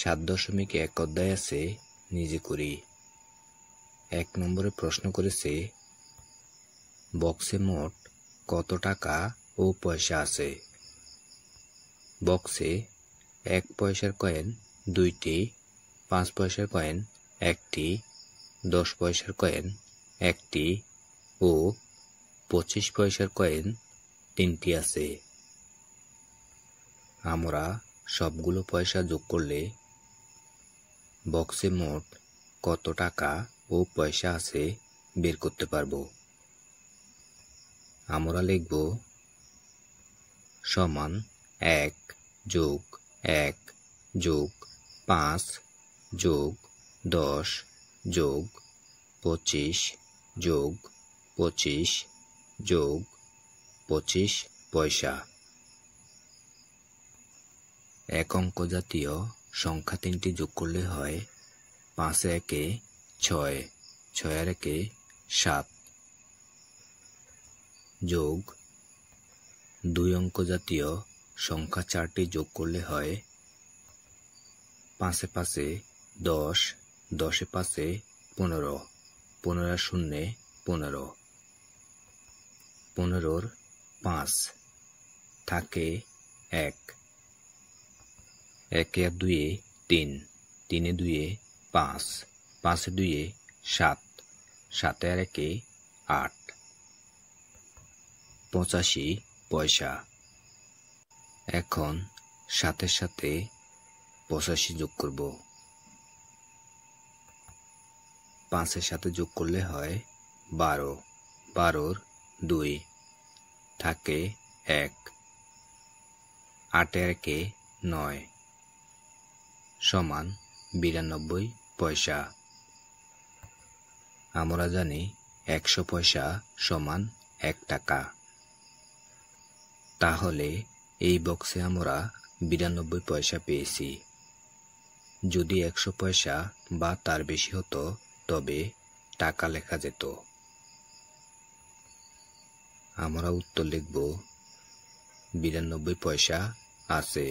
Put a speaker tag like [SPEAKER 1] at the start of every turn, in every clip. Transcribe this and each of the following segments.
[SPEAKER 1] সাত দশমিক এক অধ্যায় আছে নিজে করি এক নম্বরে প্রশ্ন করেছে বক্সে মোট কত টাকা ও পয়সা আছে বক্সে এক পয়সার কয়েন দুইটি পাঁচ পয়সার কয়েন একটি দশ পয়সার কয়েন একটি ও পঁচিশ পয়সার কয়েন তিনটি আছে আমরা সবগুলো পয়সা যোগ করলে বক্সে মোট কত টাকা ও পয়সা আছে বের করতে পারবো আমরা লিখব সমান এক যোগ এক যোগ পাঁচ যোগ দশ যোগ পঁচিশ যোগ পঁচিশ যোগ পঁচিশ পয়সা এক অঙ্ক জাতীয় সংখ্যা তিনটি যোগ করলে হয় পাঁচ একে ছয় ছয় আর একে সাত যোগ দুই অঙ্ক জাতীয় সংখ্যা চারটি যোগ করলে হয় পাঁচে পাঁচে দশ দশে পাঁচে পনেরো পনেরো শূন্যে পনেরো পনেরোর পাঁচ থাকে এক একে দুয়ে তিন তিনে দুয়ে পাঁচ পাঁচে দুয়ে সাত সাতে আর একে আট পঁচাশি পয়সা এখন সাথে সাথে পঁচাশি যোগ করব পাঁচের সাথে যোগ করলে হয় বারো বারোর দুই থাকে এক আটের কে নয় সমান বিরানব্বই পয়সা আমরা জানি একশো পয়সা সমান এক টাকা তাহলে এই বক্সে আমরা বিরানব্বই পয়সা পেয়েছি যদি একশো পয়সা বা তার বেশি হতো তবে টাকা লেখা যেত আমরা উত্তর লিখব বিরানব্বই পয়সা আছে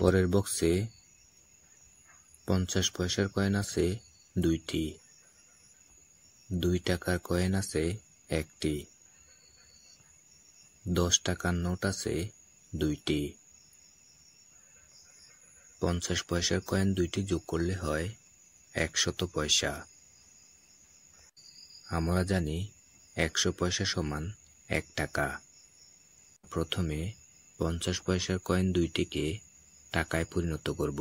[SPEAKER 1] পরের বক্সে পঞ্চাশ পয়সার কয়েন আছে দুইটি দুই টাকার কয়েন আছে একটি দশ টাকার নোট আছে দুইটি পঞ্চাশ পয়সার কয়েন দুইটি যোগ করলে হয় একশত পয়সা আমরা জানি একশো পয়সা সমান এক টাকা প্রথমে পঞ্চাশ পয়সার কয়েন দুইটিকে টাকায় পরিণত করব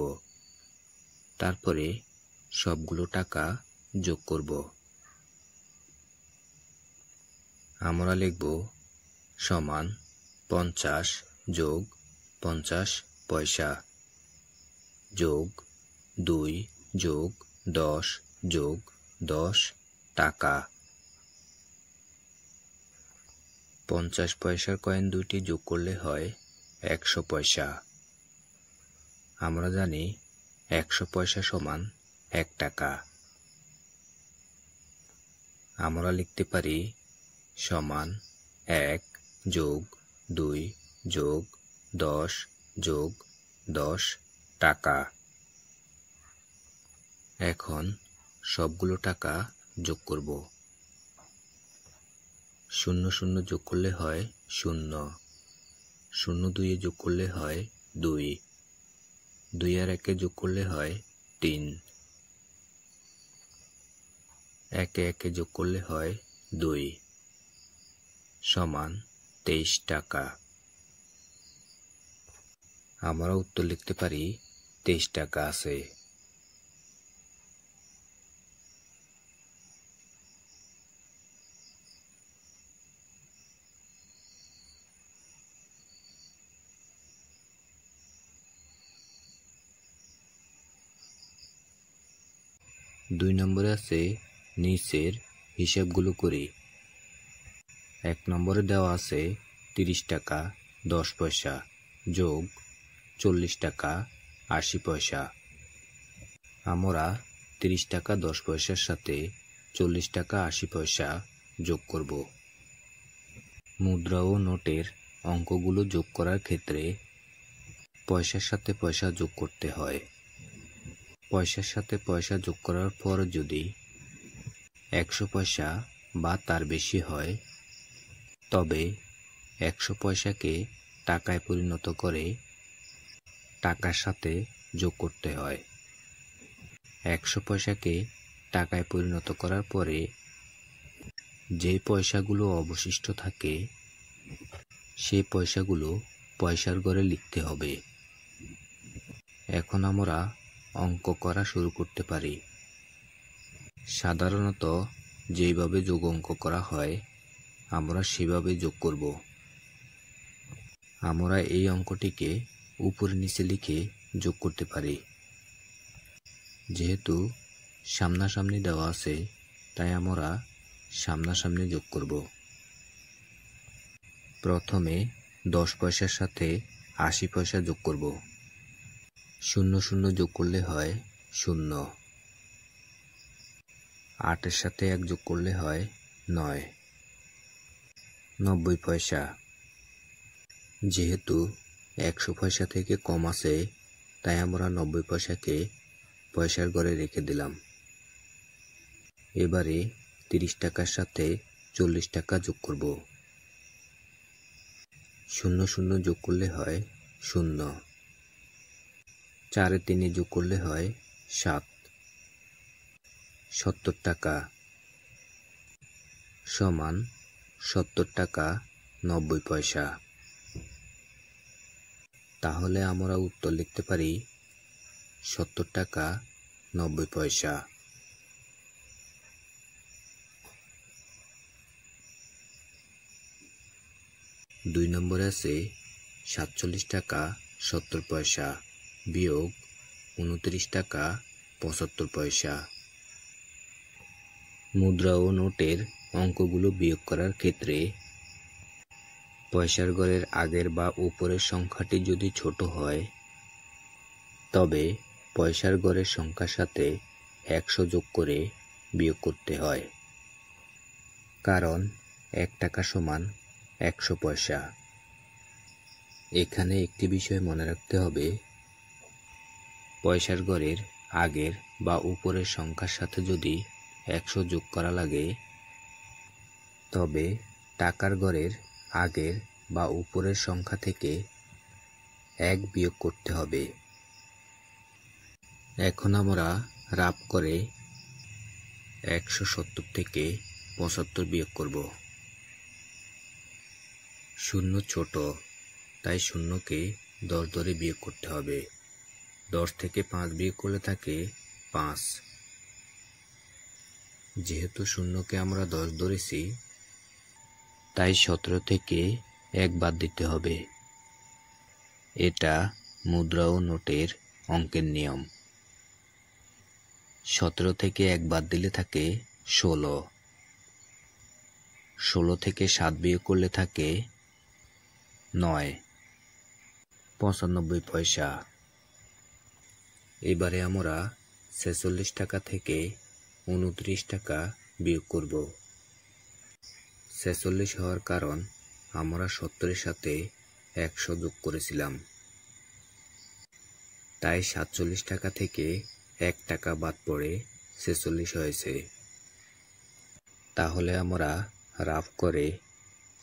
[SPEAKER 1] তারপরে সবগুলো টাকা যোগ করব আমরা লিখব সমান পঞ্চাশ যোগ পঞ্চাশ পয়সা যোগ দুই যোগ দশ যোগ দশ টাকা পঞ্চাশ পয়সার কয়েন দুটি যোগ করলে হয় একশো পয়সা আমরা জানি একশো পয়সা সমান এক টাকা আমরা লিখতে পারি সমান এক যোগ দুই যোগ দশ যোগ দশ টাকা এখন সবগুলো টাকা যোগ করব শূন্য শূন্য যোগ করলে হয় শূন্য শূন্য দুইয়ে যোগ করলে হয় দুই দুই আর একে যোগ করলে হয় তিন একে একে যোগ করলে হয় দুই সমান তেইশ টাকা আমরা উত্তর লিখতে পারি তেইশ টাকা আছে দুই নম্বরে আছে নিচের হিসাবগুলো করি এক নম্বরে দেওয়া আছে তিরিশ টাকা দশ পয়সা যোগ চল্লিশ টাকা আশি পয়সা আমরা তিরিশ টাকা দশ পয়সার সাথে চল্লিশ টাকা আশি পয়সা যোগ করব মুদ্রা ও নোটের অঙ্কগুলো যোগ করার ক্ষেত্রে পয়সার সাথে পয়সা যোগ করতে হয় পয়সার সাথে পয়সা যোগ করার পর যদি একশো পয়সা বা তার বেশি হয় তবে একশো পয়সাকে টাকায় পরিণত করে টাকার সাথে যোগ করতে হয় একশো পয়সাকে টাকায় পরিণত করার পরে যে পয়সাগুলো অবশিষ্ট থাকে সেই পয়সাগুলো পয়সার ঘরে লিখতে হবে এখন আমরা অঙ্ক করা শুরু করতে পারি সাধারণত যেভাবে যোগ অঙ্ক করা হয় আমরা সেভাবে যোগ করব আমরা এই অঙ্কটিকে উপর নিচে লিখে যোগ করতে পারি যেহেতু সামনাসামনি দেওয়া আছে তাই আমরা সামনাসামনি যোগ করব প্রথমে দশ পয়সার সাথে আশি পয়সা যোগ করবো শূন্য শূন্য যোগ করলে হয় শূন্য আটের সাথে এক যোগ করলে হয় নয় নব্বই পয়সা যেহেতু একশো পয়সা থেকে কম আছে তাই আমরা নব্বই পয়সাকে পয়সার ঘরে রেখে দিলাম এবারে তিরিশ টাকার সাথে চল্লিশ টাকা যোগ করব শূন্য শূন্য যোগ করলে হয় শূন্য চারে তিনি যোগ করলে হয় সাত সত্তর টাকা সমান সত্তর টাকা নব্বই পয়সা তাহলে আমরা উত্তর লিখতে পারি সত্তর টাকা নব্বই পয়সা দুই নম্বরে আছে সাতচল্লিশ টাকা সত্তর পয়সা বিয়োগ উনত্রিশ টাকা পঁচাত্তর পয়সা মুদ্রা ও নোটের অঙ্কগুলো বিয়োগ করার ক্ষেত্রে পয়সার গড়ের আগের বা উপরের সংখ্যাটি যদি ছোট হয় তবে পয়সার গড়ের সংখ্যার সাথে একশো যোগ করে বিয়োগ করতে হয় কারণ এক টাকা সমান একশো পয়সা এখানে একটি বিষয় মনে রাখতে হবে পয়সার গড়ের আগের বা উপরের সংখ্যার সাথে যদি একশো যোগ করা লাগে তবে টাকার গড়ের আগের বা উপরের সংখ্যা থেকে এক বিয়োগ করতে হবে এখন আমরা রাপ করে একশো সত্তর থেকে পঁচাত্তর বিয়োগ করব শূন্য ছোট তাই শূন্যকে দশ ধরে বিয়োগ করতে হবে দশ থেকে পাঁচ বিয়োগ করলে থাকে পাঁচ যেহেতু শূন্যকে আমরা দশ ধরেছি তাই সতেরো থেকে এক বাদ দিতে হবে এটা মুদ্রা ও নোটের অঙ্কের নিয়ম সতেরো থেকে এক বাদ দিলে থাকে ষোলো ষোলো থেকে সাত বিয়োগ করলে থাকে নয় পঁচানব্বই পয়সা এবারে আমরা ছেচল্লিশ টাকা থেকে উনত্রিশ টাকা বিয়োগ করব ছেচল্লিশ হওয়ার কারণ আমরা সত্তরের সাথে একশো যোগ করেছিলাম তাই সাতচল্লিশ টাকা থেকে এক টাকা বাদ পড়ে ছেচল্লিশ হয়েছে তাহলে আমরা রাফ করে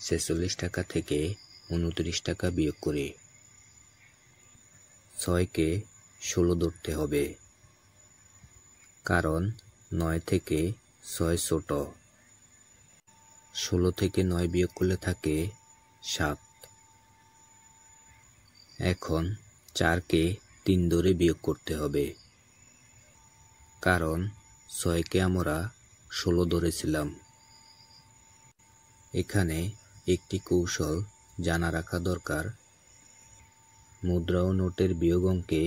[SPEAKER 1] ছেচল্লিশ টাকা থেকে উনত্রিশ টাকা বিয়োগ করি ছয়কে ষোলো ধরতে হবে কারণ নয় থেকে ছয় ছোট ষোলো থেকে নয় বিয়োগ করলে থাকে সাত এখন চারকে তিন ধরে বিয়োগ করতে হবে কারণ ছয়কে আমরা ষোলো ধরেছিলাম এখানে একটি কৌশল জানা রাখা দরকার মুদ্রা ও নোটের বিয়োগ অঙ্কে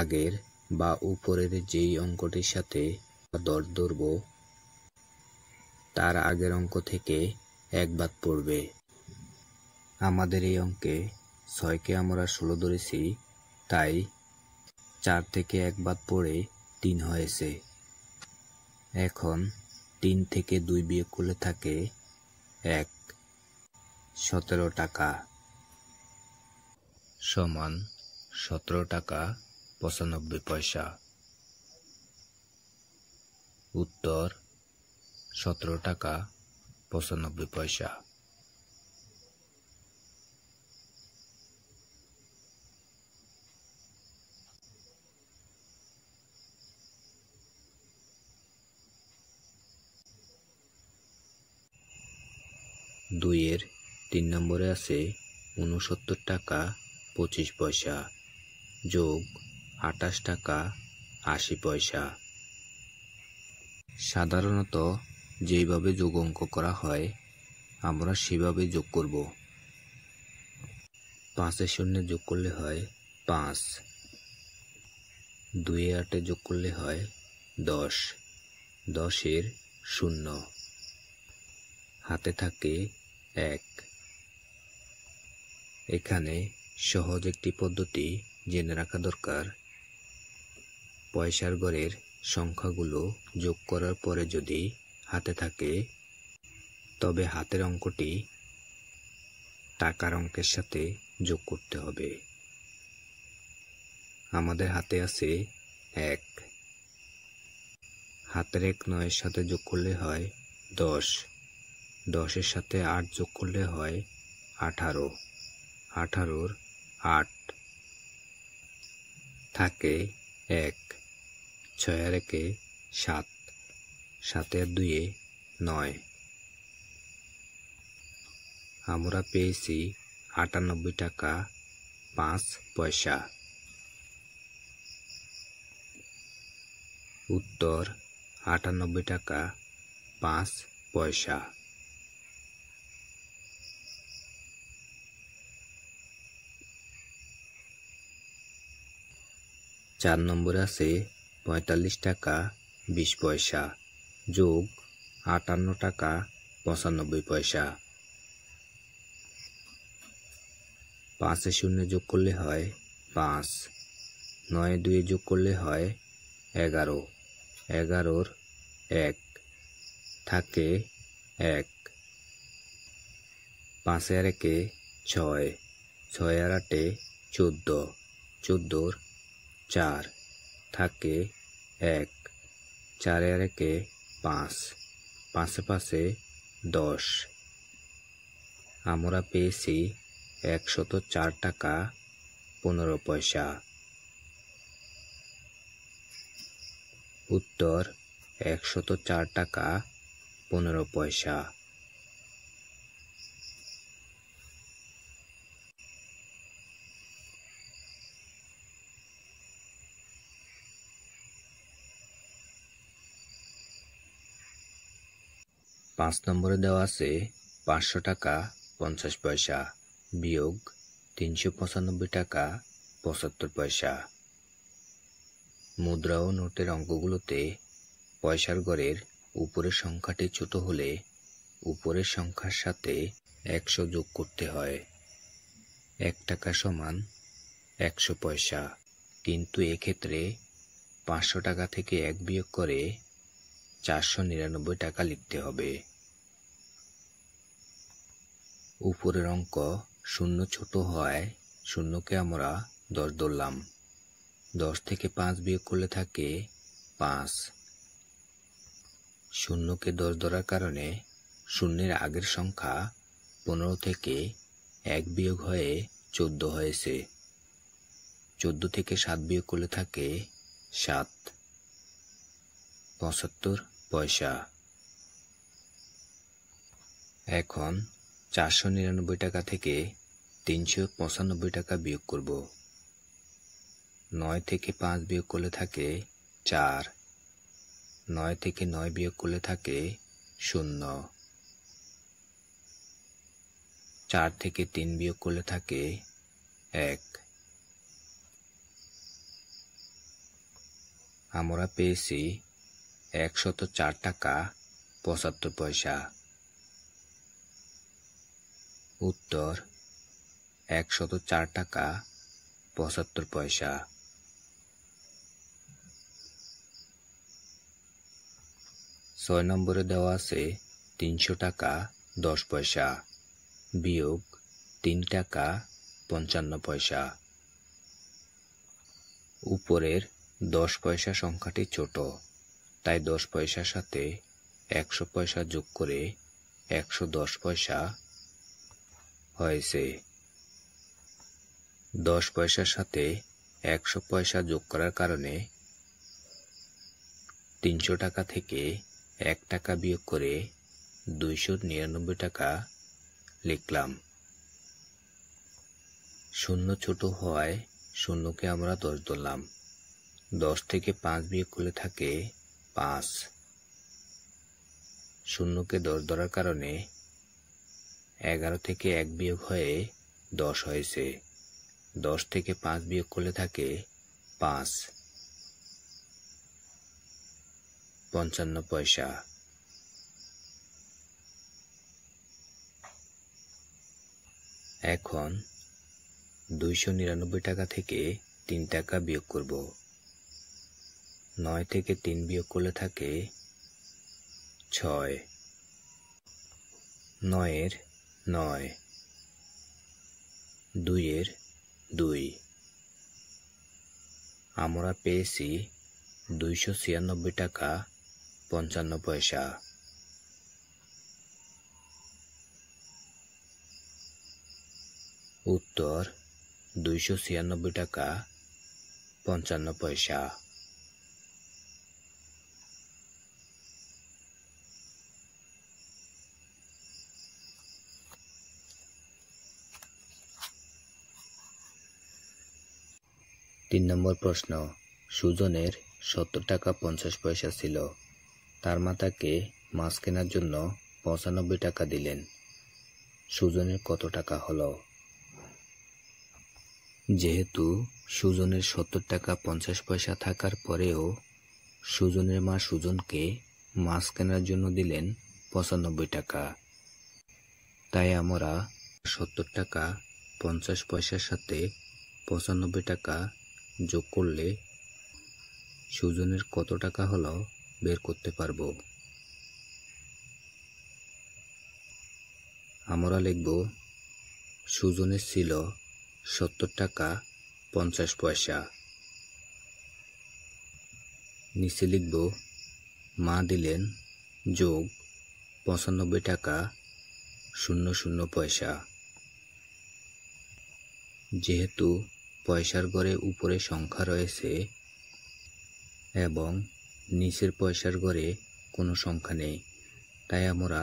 [SPEAKER 1] আগের বা উপরের যেই অঙ্কটির সাথে দর ধরব তার আগের অঙ্ক থেকে এক বাদ পড়বে আমাদের এই অঙ্কে ছয়কে আমরা ষোলো ধরেছি তাই চার থেকে এক বাদ পড়ে তিন হয়েছে এখন তিন থেকে দুই বিয়োগ করলে থাকে এক সতেরো টাকা সমান সতেরো টাকা পঁচানব্বই পয়সা উত্তর সতেরো টাকা পঁচানব্বই পয়সা দুইয়ের তিন নম্বরে আছে উনসত্তর টাকা পঁচিশ পয়সা যোগ আটাশ টাকা আশি পয়সা সাধারণত যেইভাবে যোগ অঙ্ক করা হয় আমরা সেভাবে যোগ করব পাঁচের শূন্য যোগ করলে হয় পাঁচ দুয়ে আটে যোগ করলে হয় দশ দশের শূন্য হাতে থাকে এক এখানে সহজ একটি পদ্ধতি জেনে রাখা দরকার পয়সার গড়ের সংখ্যাগুলো যোগ করার পরে যদি হাতে থাকে তবে হাতের অঙ্কটি টাকার অঙ্কের সাথে যোগ করতে হবে আমাদের হাতে আছে এক হাতের এক নয়ের সাথে যোগ করলে হয় দশ দশের সাথে আট যোগ করলে হয় আঠারো আঠারোর আট থাকে এক ছয় আর একে সাত সাতে আর দুয়ে নয় আমরা পেয়েছি আটানব্বই টাকা পাঁচ পয়সা উত্তর আটানব্বই টাকা পাঁচ পয়সা চার নম্বর আছে পঁয়তাল্লিশ টাকা বিশ পয়সা যোগ আটান্ন টাকা পঁচানব্বই পয়সা পাঁচে শূন্য যোগ করলে হয় পাঁচ নয় দুয়ে যোগ করলে হয় এগারো এগারোর এক থাকে এক পাঁচে আর একে ছয় ছয় আর আটে চোদ্দ চোদ্দোর চার থাকে এক চারে আর একে পাঁচ পাঁচে পাঁচে দশ আমরা পেয়েছি একশত চার টাকা পনেরো পয়সা উত্তর একশত চার টাকা পনেরো পয়সা পাঁচ নম্বরে দেওয়া আছে পাঁচশো টাকা পঞ্চাশ পয়সা বিয়োগ তিনশো পঁচানব্বই টাকা পঁচাত্তর পয়সা মুদ্রা ও নোটের অঙ্কগুলোতে পয়সার গড়ের উপরের সংখ্যাটি ছোট হলে উপরের সংখ্যার সাথে একশো যোগ করতে হয় এক টাকা সমান একশো পয়সা কিন্তু এক্ষেত্রে পাঁচশো টাকা থেকে এক বিয়োগ করে চারশো নিরানব্বই টাকা লিখতে হবে উপরের অঙ্ক শূন্য ছোট হওয়ায় শূন্যকে আমরা দশ ধরলাম দশ থেকে পাঁচ বিয়োগ করলে থাকে পাঁচ শূন্যকে দশ ধরার কারণে শূন্যের আগের সংখ্যা পনেরো থেকে এক বিয়োগ হয়ে চোদ্দ হয়েছে চোদ্দ থেকে সাত বিয়োগ করলে থাকে সাত পঁচাত্তর পয়সা এখন চারশো নিরানব্বই টাকা থেকে তিনশো পঁচানব্বই টাকা বিয়োগ করব নয় থেকে পাঁচ বিয়োগ করলে থাকে চার নয় থেকে নয় বিয়োগ করলে থাকে শূন্য চার থেকে তিন বিয়োগ করলে থাকে এক আমরা পেয়েছি একশত চার টাকা পঁচাত্তর পয়সা উত্তর একশত চার টাকা পঁচাত্তর পয়সা ছয় নম্বরে দেওয়া আছে তিনশো টাকা দশ পয়সা বিয়োগ তিন টাকা পঞ্চান্ন পয়সা উপরের দশ পয়সা সংখ্যাটি ছোট তাই দশ পয়সার সাথে একশো পয়সা যোগ করে একশো দশ পয়সা হয়েছে দশ পয়সার সাথে একশো পয়সা যোগ করার কারণে তিনশো টাকা থেকে এক টাকা বিয়োগ করে দুইশো নিরানব্বই টাকা লিখলাম শূন্য ছোট হওয়ায় শূন্যকে আমরা দশ ধরলাম দশ থেকে পাঁচ বিয়োগ করলে থাকে পাঁচ শূন্যকে দশ ধরার কারণে এগারো থেকে এক বিয়োগ হয়ে দশ হয়েছে দশ থেকে পাঁচ বিয়োগ করলে থাকে পাঁচ পঞ্চান্ন পয়সা এখন দুইশো নিরানব্বই টাকা থেকে তিন টাকা বিয়োগ করব নয় থেকে তিন বিয়োগ করলে থাকে ছয় নয়ের নয় দুইয়ের দুই আমরা পেয়েছি দুইশো ছিয়ানব্বই টাকা পঞ্চান্ন পয়সা উত্তর দুইশো ছিয়ানব্বই টাকা পঞ্চান্ন পয়সা তিন নম্বর প্রশ্ন সুজনের সত্তর টাকা পঞ্চাশ পয়সা ছিল তার মা তাকে মাছ কেনার জন্য পঁচানব্বই টাকা দিলেন সুজনের কত টাকা হলো যেহেতু সুজনের সত্তর টাকা পঞ্চাশ পয়সা থাকার পরেও সুজনের মা সুজনকে মাছ কেনার জন্য দিলেন পঁচানব্বই টাকা তাই আমরা সত্তর টাকা পঞ্চাশ পয়সার সাথে পঁচানব্বই টাকা যোগ করলে সুজনের কত টাকা হলো বের করতে পারব আমরা লিখব সুজনের ছিল সত্তর টাকা পঞ্চাশ পয়সা নিচে লিখব মা দিলেন যোগ পঁচানব্বই টাকা শূন্য শূন্য পয়সা যেহেতু পয়সার ঘরে উপরে সংখ্যা রয়েছে এবং নিচের পয়সার ঘরে কোনো সংখ্যা নেই তাই আমরা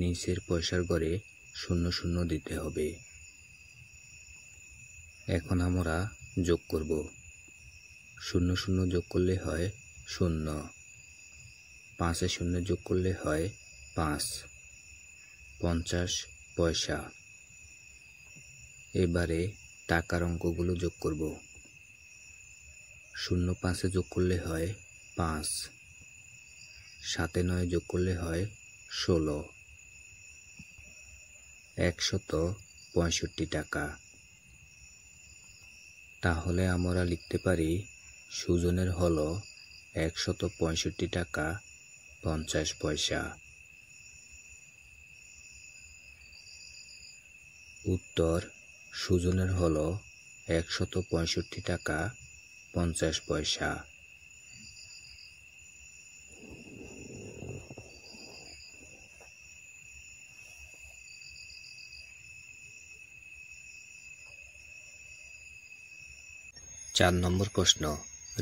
[SPEAKER 1] নিচের পয়সার ঘরে শূন্য শূন্য দিতে হবে এখন আমরা যোগ করব শূন্য শূন্য যোগ করলে হয় শূন্য পাঁচে শূন্য যোগ করলে হয় পাঁচ পঞ্চাশ পয়সা এবারে টাকার অঙ্কগুলো যোগ করব শূন্য পাঁচে যোগ করলে হয় পাঁচ সাতে নয় যোগ করলে হয় ষোলো একশত পঁয়ষট্টি টাকা তাহলে আমরা লিখতে পারি সুজনের হল একশত পঁয়ষট্টি টাকা পঞ্চাশ পয়সা উত্তর সুজনের হলো একশত পঁয়ষট্টি টাকা পঞ্চাশ পয়সা চার নম্বর প্রশ্ন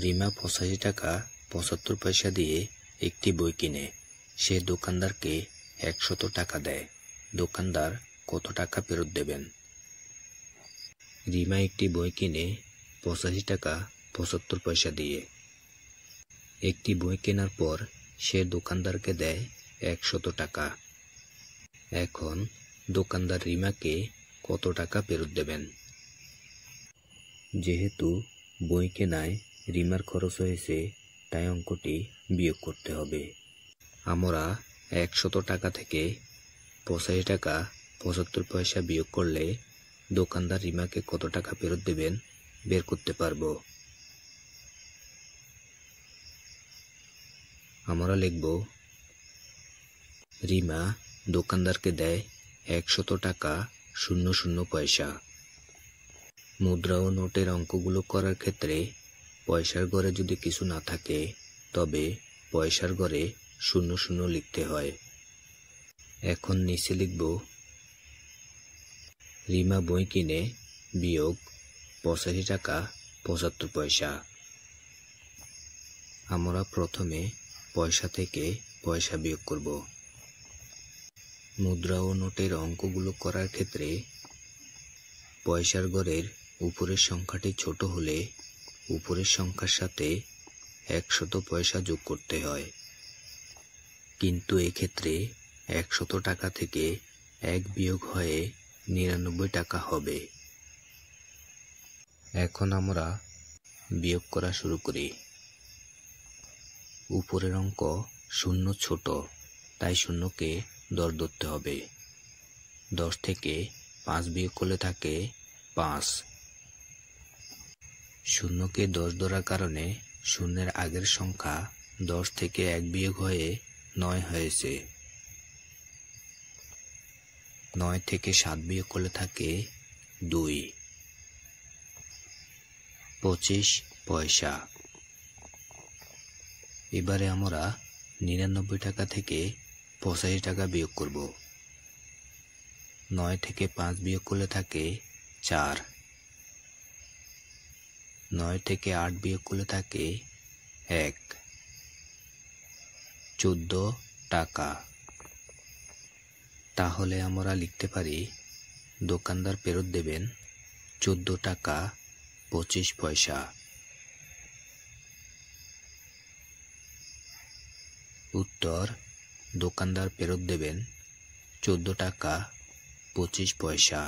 [SPEAKER 1] রিমা পঁচাশি টাকা পঁচাত্তর পয়সা দিয়ে একটি বই কিনে সে দোকানদারকে একশত টাকা দেয় দোকানদার কত টাকা ফেরত দেবেন রিমা একটি বই কিনে পঁচাশি টাকা পঁচাত্তর পয়সা দিয়ে একটি বই কেনার পর সে দোকানদারকে দেয় একশত টাকা এখন দোকানদার রিমাকে কত টাকা ফেরত দেবেন যেহেতু বই কেনায় রিমার খরচ হয়েছে তাই অঙ্কটি বিয়োগ করতে হবে আমরা একশত টাকা থেকে পঁচাশি টাকা পঁচাত্তর পয়সা বিয়োগ করলে দোকানদার রিমাকে কত টাকা ফেরত দেবেন বের করতে পারবো আমরা লিখব রিমা দোকানদারকে দেয় একশত টাকা শূন্য শূন্য পয়সা মুদ্রা ও নোটের অঙ্কগুলো করার ক্ষেত্রে পয়সার ঘরে যদি কিছু না থাকে তবে পয়সার ঘরে শূন্য শূন্য লিখতে হয় এখন নিচে লিখব রিমা বই কিনে বিয়োগ পঁচাশি টাকা পঁচাত্তর পয়সা আমরা প্রথমে পয়সা থেকে পয়সা বিয়োগ করব মুদ্রা ও নোটের অঙ্কগুলো করার ক্ষেত্রে পয়সার গড়ের উপরের সংখ্যাটি ছোট হলে উপরের সংখ্যার সাথে একশত পয়সা যোগ করতে হয় কিন্তু এক্ষেত্রে একশত টাকা থেকে এক বিয়োগ হয়ে নিরানব্বই টাকা হবে এখন আমরা বিয়োগ করা শুরু করি উপরের অঙ্ক শূন্য ছোট তাই শূন্যকে দশ ধরতে হবে দশ থেকে পাঁচ বিয়োগ করলে থাকে পাঁচ শূন্যকে দশ ধরার কারণে শূন্যের আগের সংখ্যা দশ থেকে এক বিয়োগ হয়ে নয় হয়েছে নয় থেকে সাত বিয়োগ করলে থাকে দুই পঁচিশ পয়সা এবারে আমরা নিরানব্বই টাকা থেকে পঁচাশি টাকা বিয়োগ করব নয় থেকে পাঁচ বিয়োগ করলে থাকে চার নয় থেকে আট বিয়োগ করলে থাকে এক চোদ্দ টাকা তাহলে আমরা লিখতে পারি দোকানদার ফেরত দেবেন চোদ্দো টাকা পঁচিশ পয়সা উত্তর দোকানদার ফেরত দেবেন চোদ্দো টাকা পঁচিশ পয়সা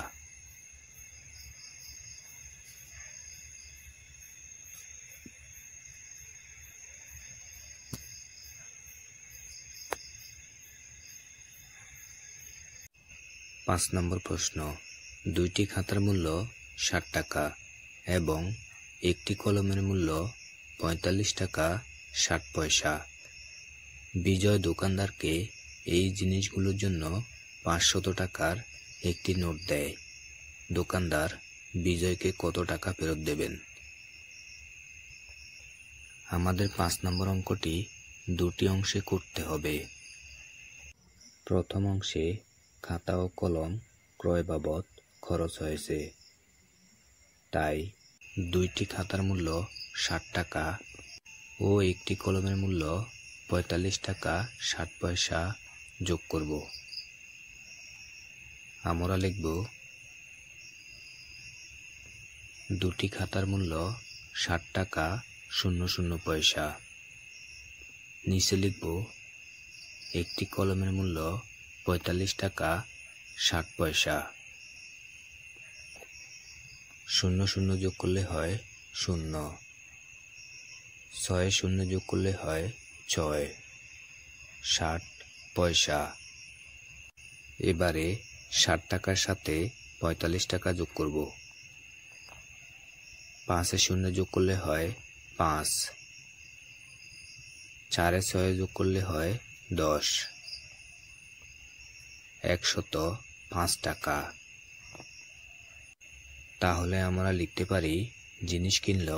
[SPEAKER 1] পাঁচ নম্বর প্রশ্ন দুইটি খাতার মূল্য ষাট টাকা এবং একটি কলমের মূল্য পঁয়তাল্লিশ টাকা ষাট পয়সা বিজয় দোকানদারকে এই জিনিসগুলোর জন্য পাঁচশত টাকার একটি নোট দেয় দোকানদার বিজয়কে কত টাকা ফেরত দেবেন আমাদের পাঁচ নম্বর অঙ্কটি দুটি অংশে করতে হবে প্রথম অংশে খাতা ও কলম ক্রয় বাবদ খরচ হয়েছে তাই দুইটি খাতার মূল্য ষাট টাকা ও একটি কলমের মূল্য পঁয়তাল্লিশ টাকা ষাট পয়সা যোগ করব আমরা লিখব দুটি খাতার মূল্য ষাট টাকা শূন্য শূন্য পয়সা নিচে লিখব একটি কলমের মূল্য পঁয়তাল্লিশ টাকা ষাট পয়সা শূন্য শূন্য যোগ করলে হয় শূন্য ছয় শূন্য যোগ করলে হয় ছয় ষাট পয়সা এবারে ষাট টাকার সাথে পঁয়তাল্লিশ টাকা যোগ করব পাঁচে শূন্য যোগ করলে হয় পাঁচ চারে ছয় যোগ করলে হয় দশ একশত পাঁচ টাকা তাহলে আমরা লিখতে পারি জিনিস কিনল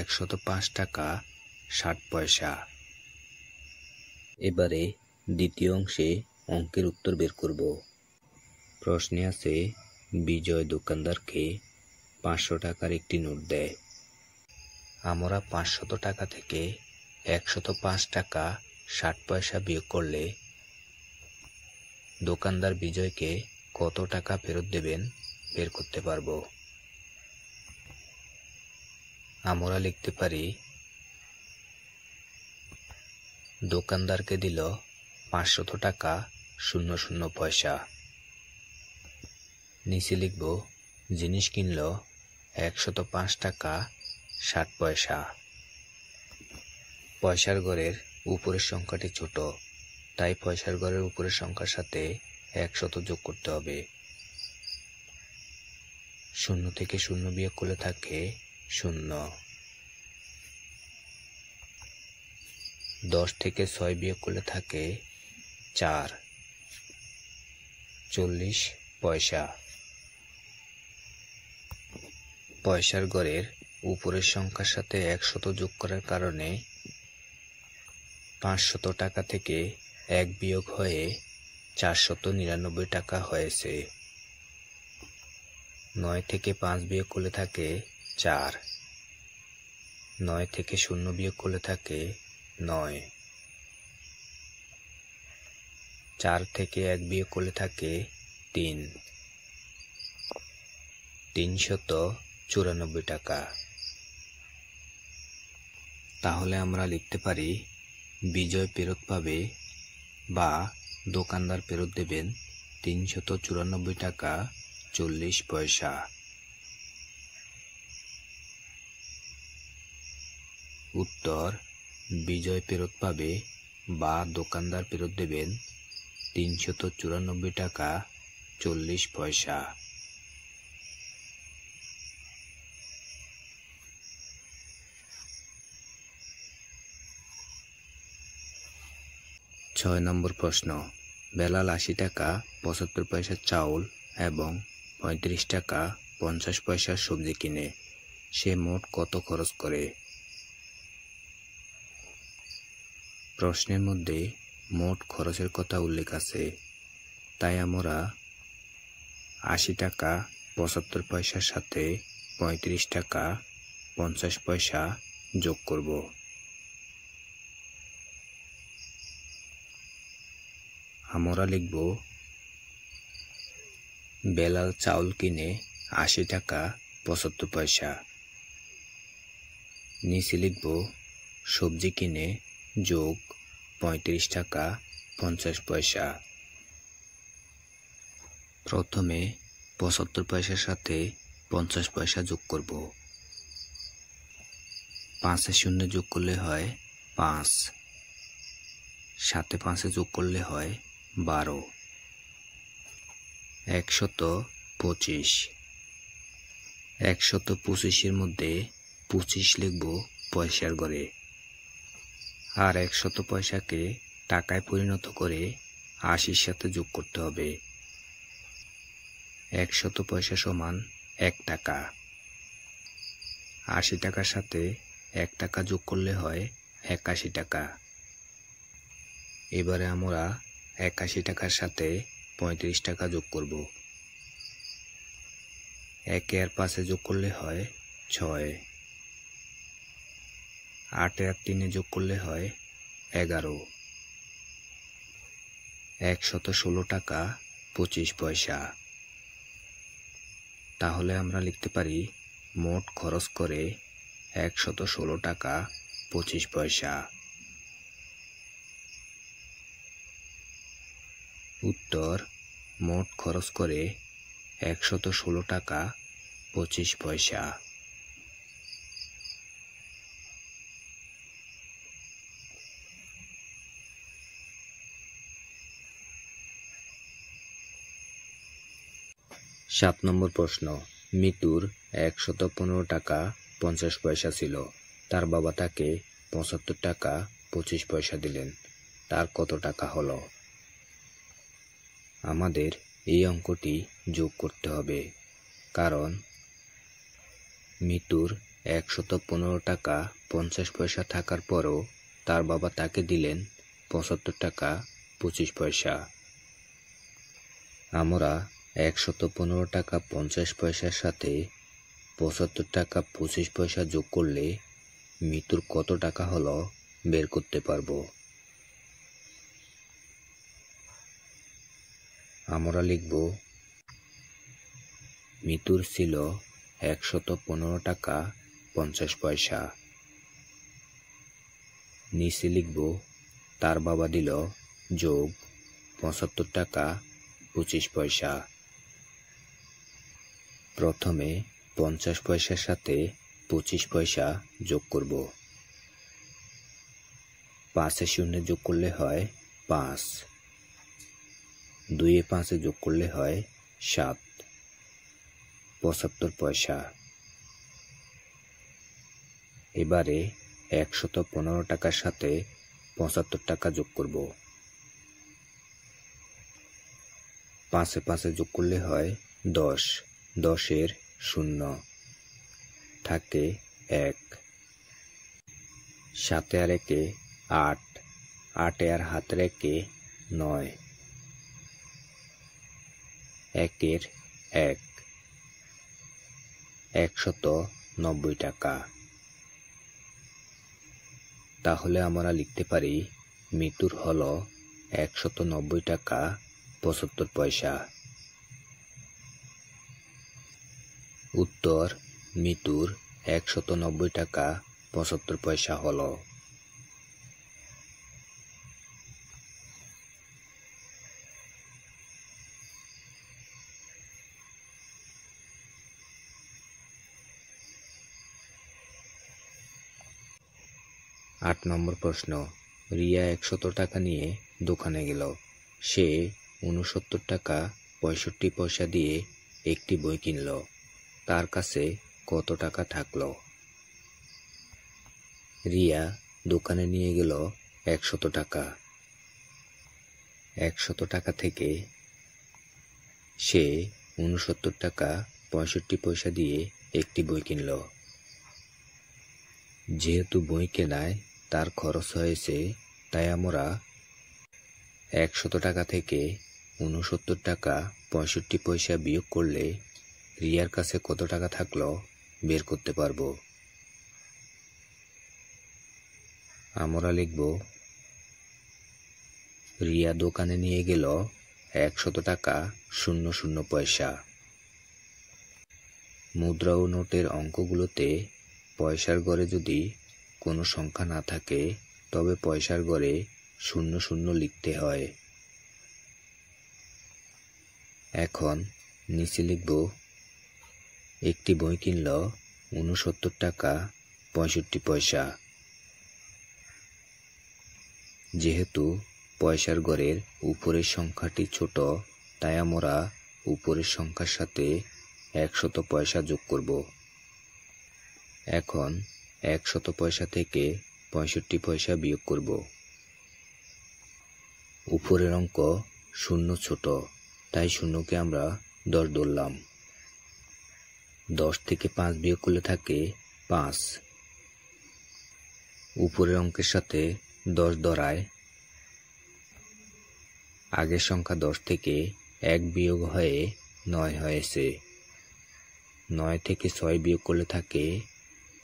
[SPEAKER 1] একশত পাঁচ টাকা ষাট পয়সা এবারে দ্বিতীয় অংশে অঙ্কের উত্তর বের করব প্রশ্নে আছে বিজয় দোকানদারকে পাঁচশো টাকার একটি নোট দেয় আমরা পাঁচশত টাকা থেকে একশত পাঁচ টাকা ষাট পয়সা বিয়োগ করলে দোকানদার বিজয়কে কত টাকা ফেরত দেবেন বের করতে পারব আমরা লিখতে পারি দোকানদারকে দিল পাঁচশত টাকা শূন্য শূন্য পয়সা নিচে লিখব জিনিস কিনল একশত পাঁচ টাকা ষাট পয়সা পয়সার ঘরের উপরের সংখ্যাটি ছোট তাই পয়সার ঘরের উপরের সংখ্যার সাথে একশত যোগ করতে হবে শূন্য থেকে শূন্য বিয়োগ করলে থাকে শূন্য দশ থেকে ছয় বিয়োগ করলে থাকে চার চল্লিশ পয়সা পয়সার গড়ের উপরের সংখ্যার সাথে একশত যোগ করার কারণে পাঁচশত টাকা থেকে এক বিয়োগ হয়ে চারশত নিরানব্বই টাকা হয়েছে নয় থেকে পাঁচ বিয়োগ করলে থাকে চার নয় থেকে শূন্য বিয়োগ করলে থাকে নয় চার থেকে এক বিয়োগ করলে থাকে তিন তিনশত চুরানব্বই টাকা তাহলে আমরা লিখতে পারি বিজয় ফেরত পাবে বা দোকানদার ফেরত দেবেন তিনশত চুরানব্বই টাকা চল্লিশ পয়সা উত্তর বিজয় ফেরত পাবে বা দোকানদার ফেরত দেবেন তিনশত চুরানব্বই টাকা চল্লিশ পয়সা ছয় নম্বর প্রশ্ন বেলাল আশি টাকা পঁচাত্তর পয়সা চাউল এবং পঁয়ত্রিশ টাকা পঞ্চাশ পয়সা সবজি কিনে সে মোট কত খরচ করে প্রশ্নের মধ্যে মোট খরচের কথা উল্লেখ আছে তাই আমরা আশি টাকা পঁচাত্তর পয়সার সাথে পঁয়ত্রিশ টাকা পঞ্চাশ পয়সা যোগ করব আমরা লিখব বেলাল চাউল কিনে আশি টাকা পঁচাত্তর পয়সা নিচে লিখব সবজি কিনে যোগ পঁয়ত্রিশ টাকা পঞ্চাশ পয়সা প্রথমে পঁচাত্তর পয়সার সাথে পঞ্চাশ পয়সা যোগ করব পাঁচে শূন্য যোগ করলে হয় পাঁচ সাথে পাঁচে যোগ করলে হয় বারো একশত পঁচিশ একশত পঁচিশের মধ্যে পঁচিশ লিখব পয়সার ঘরে আর একশত পয়সাকে টাকায় পরিণত করে আশির সাথে যোগ করতে হবে একশত পয়সা সমান এক টাকা আশি টাকার সাথে এক টাকা যোগ করলে হয় একাশি টাকা এবারে আমরা একাশি টাকার সাথে পঁয়ত্রিশ টাকা যোগ করব একে আর পাঁচে যোগ করলে হয় ছয় আটে আর তিনে যোগ করলে হয় এগারো একশত ষোলো টাকা পঁচিশ পয়সা তাহলে আমরা লিখতে পারি মোট খরচ করে একশত ষোলো টাকা পঁচিশ পয়সা উত্তর মোট খরচ করে একশত ষোলো টাকা পঁচিশ পয়সা সাত নম্বর প্রশ্ন মিতুর একশত পনেরো টাকা পঞ্চাশ পয়সা ছিল তার বাবা তাকে পঁচাত্তর টাকা পঁচিশ পয়সা দিলেন তার কত টাকা হলো আমাদের এই অঙ্কটি যোগ করতে হবে কারণ মিতুর একশত পনেরো টাকা পঞ্চাশ পয়সা থাকার পরও তার বাবা তাকে দিলেন পঁচাত্তর টাকা পঁচিশ পয়সা আমরা একশত পনেরো টাকা পঞ্চাশ পয়সার সাথে পঁচাত্তর টাকা পঁচিশ পয়সা যোগ করলে মৃত্যুর কত টাকা হলো বের করতে পারবো আমরা লিখব মিতুর ছিল একশত পনেরো টাকা পঞ্চাশ পয়সা নিচে লিখব তার বাবা দিল যোগ পঁচাত্তর টাকা পঁচিশ পয়সা প্রথমে পঞ্চাশ পয়সার সাথে পঁচিশ পয়সা যোগ করব পাঁচে শূন্য যোগ করলে হয় পাঁচ দুয়ে পাঁচে যোগ করলে হয় সাত পঁচাত্তর পয়সা এবারে একশত পনেরো টাকার সাথে পঁচাত্তর টাকা যোগ করব পাঁচে পাঁচে যোগ করলে হয় দশ দশের শূন্য থাকে এক সাতে আর একে আট আটে আর হাতে একে নয় একের এক একশত নব্বই টাকা তাহলে আমরা লিখতে পারি মৃত্যুর হল একশত নব্বই টাকা পঁচাত্তর পয়সা উত্তর মৃত্যুর একশত নব্বই টাকা পঁচাত্তর পয়সা হলো আট নম্বর প্রশ্ন রিয়া একশত টাকা নিয়ে দোকানে গেল সে উনসত্তর টাকা পঁয়ষট্টি পয়সা দিয়ে একটি বই কিনল তার কাছে কত টাকা থাকল রিয়া দোকানে নিয়ে গেল একশত টাকা একশত টাকা থেকে সে উনসত্তর টাকা পঁয়ষট্টি পয়সা দিয়ে একটি বই কিনল যেহেতু বই কেনায় তার খরচ হয়েছে তাই আমরা একশত টাকা থেকে উনসত্তর টাকা পঁয়ষট্টি পয়সা বিয়োগ করলে রিয়ার কাছে কত টাকা থাকলো বের করতে পারবো আমরা লিখব রিয়া দোকানে নিয়ে গেল একশত টাকা শূন্য শূন্য পয়সা মুদ্রা ও নোটের অঙ্কগুলোতে পয়সার গড়ে যদি কোনো সংখ্যা না থাকে তবে পয়সার গড়ে শূন্য শূন্য লিখতে হয় এখন নিচে লিখব একটি বই কিনল উনসত্তর টাকা পঁয়ষট্টি পয়সা যেহেতু পয়সার গড়ের উপরের সংখ্যাটি ছোট তাই আমরা উপরের সংখ্যার সাথে একশত পয়সা যোগ করব এখন এক শত পয়সা থেকে পঁয়ষট্টি পয়সা বিয়োগ করব উপরের অঙ্ক শূন্য ছোট তাই শূন্যকে আমরা দশ ধরলাম দশ থেকে পাঁচ বিয়োগ করলে থাকে পাঁচ উপরের অঙ্কের সাথে দশ ধরায় আগের সংখ্যা দশ থেকে এক বিয়োগ হয়ে নয় হয়েছে নয় থেকে ছয় বিয়োগ করলে থাকে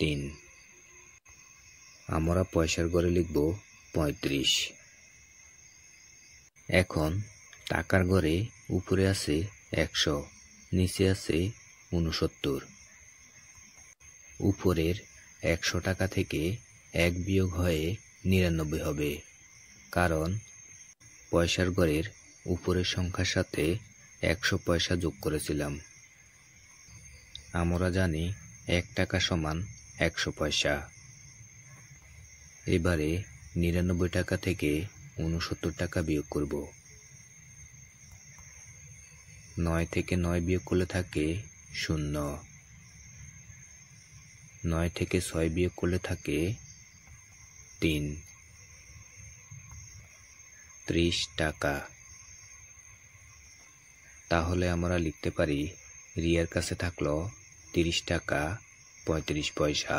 [SPEAKER 1] তিন আমরা পয়সার ঘরে লিখব পঁয়ত্রিশ এখন টাকার ঘরে উপরে আছে একশো নিচে আছে উনসত্তর উপরের একশো টাকা থেকে এক বিয়োগ হয়ে নিরানব্বই হবে কারণ পয়সার ঘরের উপরের সংখ্যার সাথে একশো পয়সা যোগ করেছিলাম আমরা জানি এক টাকা সমান একশো পয়সা এবারে নিরানব্বই টাকা থেকে উনসত্তর টাকা বিয়োগ করব নয় থেকে নয় বিয়োগ করলে থাকে শূন্য নয় থেকে ছয় বিয়োগ করলে থাকে তিন ত্রিশ টাকা তাহলে আমরা লিখতে পারি রিয়ার কাছে থাকলো তিরিশ টাকা পঁয়ত্রিশ পয়সা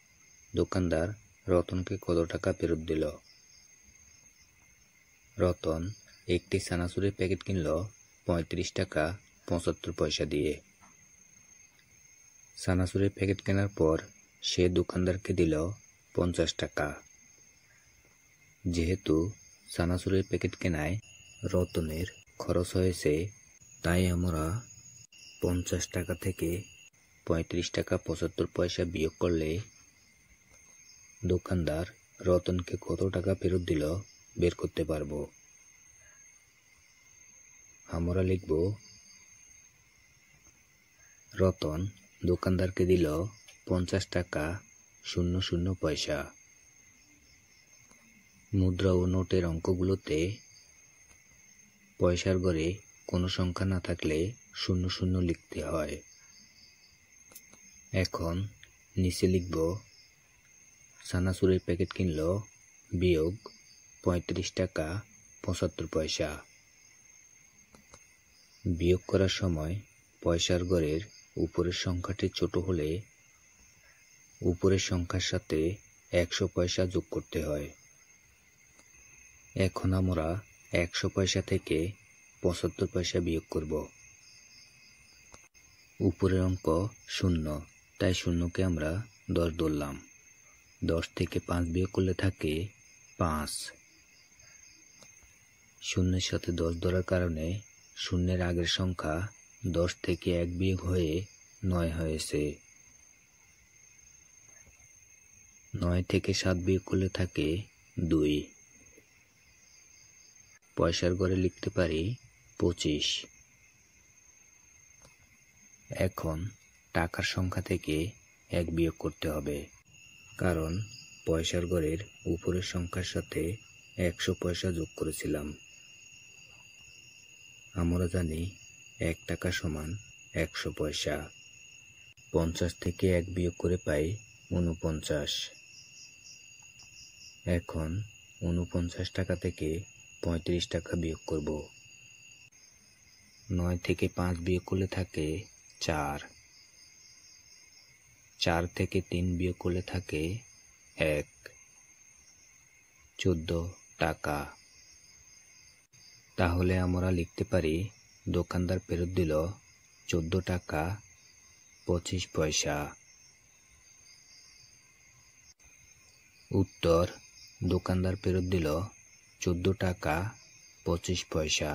[SPEAKER 1] দোকানদার রতনকে কত টাকা ফেরত দিল রতন একটি সানাসুরের প্যাকেট কিনল পঁয়ত্রিশ টাকা পঁচাত্তর পয়সা দিয়ে সানাসুরের প্যাকেট কেনার পর সে দোকানদারকে দিল পঞ্চাশ টাকা যেহেতু সানাসুরের প্যাকেট কেনায় রতনের খরচ হয়েছে তাই আমরা পঞ্চাশ টাকা থেকে পঁয়ত্রিশ টাকা পঁচাত্তর পয়সা বিয়োগ করলে দোকানদার রতনকে কত টাকা ফেরত দিল বের করতে পারবো আমরা লিখব রতন দোকানদারকে দিল পঞ্চাশ টাকা শূন্য শূন্য পয়সা মুদ্রা ও নোটের অঙ্কগুলোতে পয়সার ঘরে কোনো সংখ্যা না থাকলে শূন্য শূন্য লিখতে হয় এখন নিচে লিখব সানাসুরের প্যাকেট কিনল বিয়োগ পঁয়ত্রিশ টাকা পঁচাত্তর পয়সা বিয়োগ করার সময় পয়সার গড়ের উপরের সংখ্যাটি ছোট হলে উপরের সংখ্যার সাথে একশো পয়সা যোগ করতে হয় এখন আমরা একশো পয়সা থেকে পঁচাত্তর পয়সা বিয়োগ করব উপরের অঙ্ক শূন্য তাই শূন্যকে আমরা দশ ধরলাম দশ থেকে পাঁচ বিয়োগ করলে থাকে পাঁচ শূন্যের সাথে দশ ধরার কারণে শূন্যের আগের সংখ্যা দশ থেকে এক বিয়োগ হয়ে নয় হয়েছে নয় থেকে সাত বিয়োগ করলে থাকে দুই পয়সার ঘরে লিখতে পারি পঁচিশ এখন টাকার সংখ্যা থেকে এক বিয়োগ করতে হবে কারণ পয়সার ঘরের উপরের সংখ্যার সাথে একশো পয়সা যোগ করেছিলাম আমরা জানি এক টাকা সমান একশো পয়সা পঞ্চাশ থেকে এক বিয়োগ করে পাই উনপঞ্চাশ এখন উনপঞ্চাশ টাকা থেকে পঁয়ত্রিশ টাকা বিয়োগ করব নয় থেকে পাঁচ বিয়োগ করলে থাকে চার চার থেকে তিন বিয়োগ করলে থাকে এক চোদ্দ টাকা তাহলে আমরা লিখতে পারি দোকানদার ফেরত দিল চোদ্দ টাকা পঁচিশ পয়সা উত্তর দোকানদার ফেরত দিল চোদ্দ টাকা পঁচিশ পয়সা